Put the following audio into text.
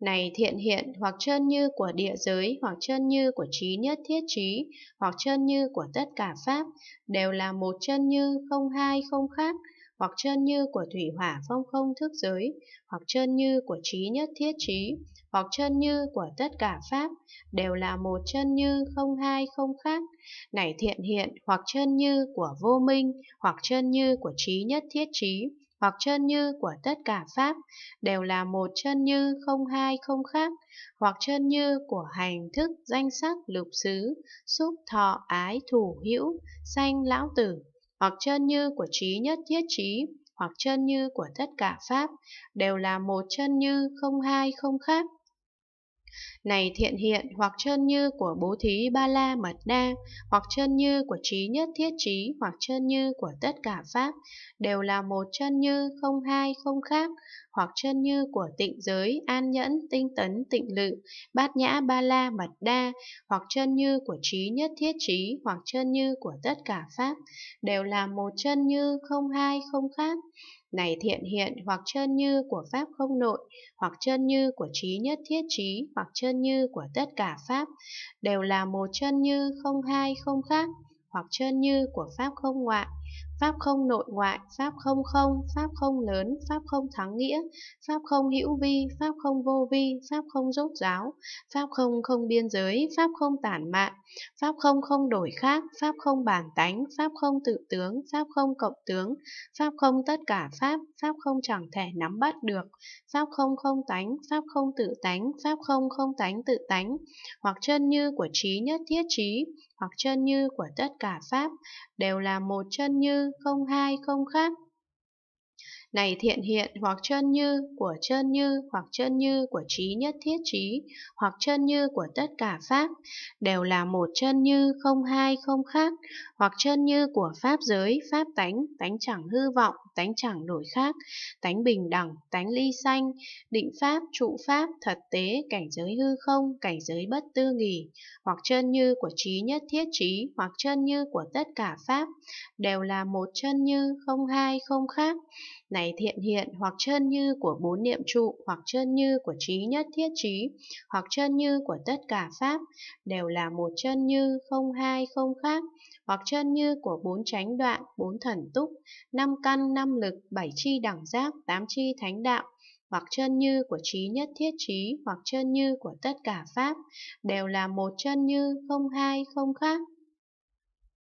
này thiện hiện hoặc chân như của địa giới hoặc chân như của trí nhất thiết trí hoặc chân như của tất cả pháp đều là một chân như không hai không khác hoặc chân như của thủy hỏa phong không thức giới hoặc chân như của trí nhất thiết trí hoặc chân như của tất cả pháp đều là một chân như không hai không khác này thiện hiện hoặc chân như của vô minh hoặc chân như của trí nhất thiết trí hoặc chân như của tất cả pháp đều là một chân như không hai không khác, hoặc chân như của hành thức danh sắc lục xứ, xúc thọ ái thủ hữu, sanh lão tử, hoặc chân như của trí nhất thiết trí, hoặc chân như của tất cả pháp đều là một chân như không hai không khác này thiện hiện hoặc chân như của bố thí ba la mật đa, hoặc chân như của trí nhất thiết trí, hoặc chân như của tất cả pháp, đều là một chân như không hai không khác, hoặc chân như của tịnh giới, an nhẫn, tinh tấn, tịnh lự, bát nhã ba la mật đa, hoặc chân như của trí nhất thiết trí, hoặc chân như của tất cả pháp, đều là một chân như không hai không khác. Này thiện hiện hoặc chân như của pháp không nội, hoặc chân như của trí nhất thiết trí, hoặc chân như của tất cả pháp, đều là một chân như không hai không khác, hoặc chân như của pháp không ngoại, Pháp không nội ngoại, Pháp không không, Pháp không lớn, Pháp không thắng nghĩa, Pháp không hữu vi, Pháp không vô vi, Pháp không rốt ráo Pháp không không biên giới, Pháp không tản mạn, Pháp không không đổi khác, Pháp không bản tánh, Pháp không tự tướng, Pháp không cộng tướng, Pháp không tất cả Pháp, Pháp không chẳng thể nắm bắt được, Pháp không không tánh, Pháp không tự tánh, Pháp không không tánh tự tánh, hoặc chân như của trí nhất thiết trí, hoặc chân như của tất cả Pháp, đều là một chân như như không hai không khác này thiện hiện hoặc chân như của chân như hoặc chân như của trí nhất thiết trí hoặc chân như của tất cả pháp đều là một chân như không hai không khác hoặc chân như của pháp giới pháp tánh tánh chẳng hư vọng tánh chẳng đổi khác tánh bình đẳng tánh ly sanh định pháp trụ pháp thật tế cảnh giới hư không cảnh giới bất tư nghỉ hoặc chân như của trí nhất thiết trí hoặc chân như của tất cả pháp đều là một chân như không hai không khác này này thiện hiện hoặc chân như của bốn niệm trụ hoặc chân như của trí nhất thiết trí hoặc chân như của tất cả pháp đều là một chân như không hai không khác hoặc chân như của bốn chánh đoạn bốn thần túc năm căn năm lực bảy chi đẳng giác tám chi thánh đạo hoặc chân như của trí nhất thiết trí hoặc chân như của tất cả pháp đều là một chân như không hai không khác